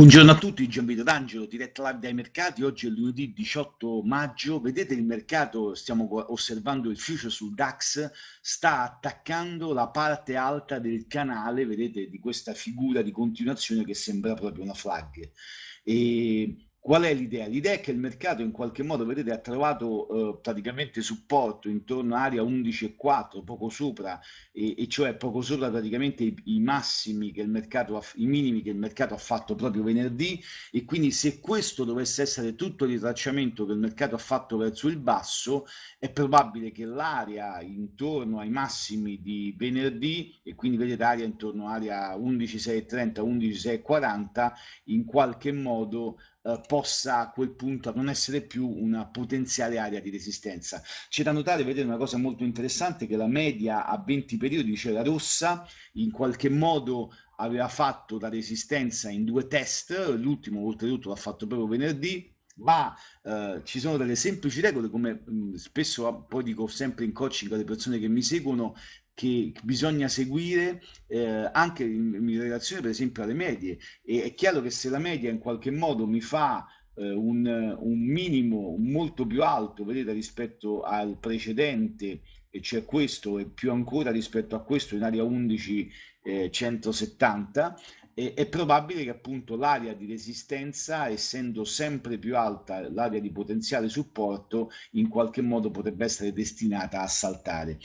Buongiorno a tutti, Gianvito D'Angelo, diretta live dai mercati. Oggi è lunedì 18 maggio. Vedete il mercato, stiamo osservando il future sul DAX, sta attaccando la parte alta del canale, vedete, di questa figura di continuazione che sembra proprio una flag. E Qual è l'idea? L'idea è che il mercato in qualche modo, vedete, ha trovato eh, praticamente supporto intorno a area 11,4, poco sopra, e, e, cioè poco sopra praticamente i, i massimi che il mercato ha, i minimi che il mercato ha fatto proprio venerdì e quindi se questo dovesse essere tutto il ritracciamento che il mercato ha fatto verso il basso, è probabile che l'area intorno ai massimi di venerdì, e quindi vedete area intorno a area 11,630, 11,640, in qualche modo eh, possa a quel punto non essere più una potenziale area di resistenza. C'è da notare, vedete una cosa molto interessante, che la media a 20 periodi cioè la rossa, in qualche modo aveva fatto la resistenza in due test, l'ultimo oltretutto l'ha fatto proprio venerdì, ma eh, ci sono delle semplici regole, come mh, mm, spesso ah, poi dico sempre in coaching alle persone che mi seguono, che bisogna seguire eh, anche in, in, relazione per esempio alle medie. E è chiaro che se la media in qualche modo mi fa eh, un, un, minimo molto più alto, vedete, rispetto al precedente, e c'è cioè questo, e più ancora rispetto a questo in area 11 170, eh, e, è probabile che appunto l'area di resistenza, essendo sempre più alta l'area di potenziale supporto, in qualche modo potrebbe essere destinata a saltare.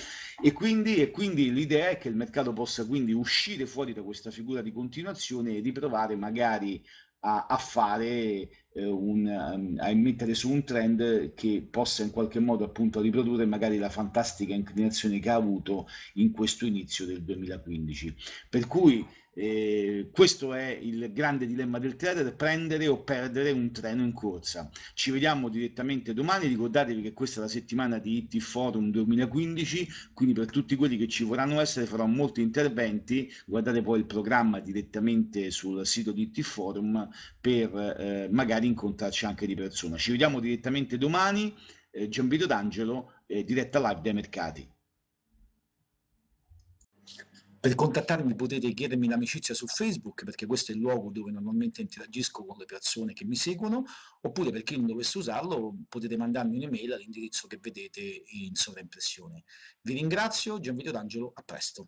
E quindi, e quindi l'idea è che il mercato possa quindi uscire fuori da questa figura di continuazione e riprovare magari a, a fare eh, un, ehm, a mettere su un trend che possa in qualche modo appunto riprodurre magari la fantastica inclinazione che ha avuto in questo inizio del 2015. Per cui eh, questo è il grande dilemma del trader, prendere o perdere un treno in corsa. Ci vediamo direttamente domani, ricordatevi che questa è la settimana di IT Forum 2015, quindi per tutti quelli che ci vorranno essere farò molti interventi, guardate poi il programma direttamente sul sito di IT Forum per eh, magari magari incontrarci anche di persona. Ci vediamo direttamente domani. Eh, Gianvito D'Angelo, eh, diretta live dai mercati. Per contattarmi potete chiedermi l'amicizia su Facebook, perché questo è il luogo dove normalmente interagisco con le persone che mi seguono, oppure per chi non dovesse usarlo potete mandarmi un'email all'indirizzo che vedete in sovraimpressione. Vi ringrazio, Gianvito D'Angelo, a presto.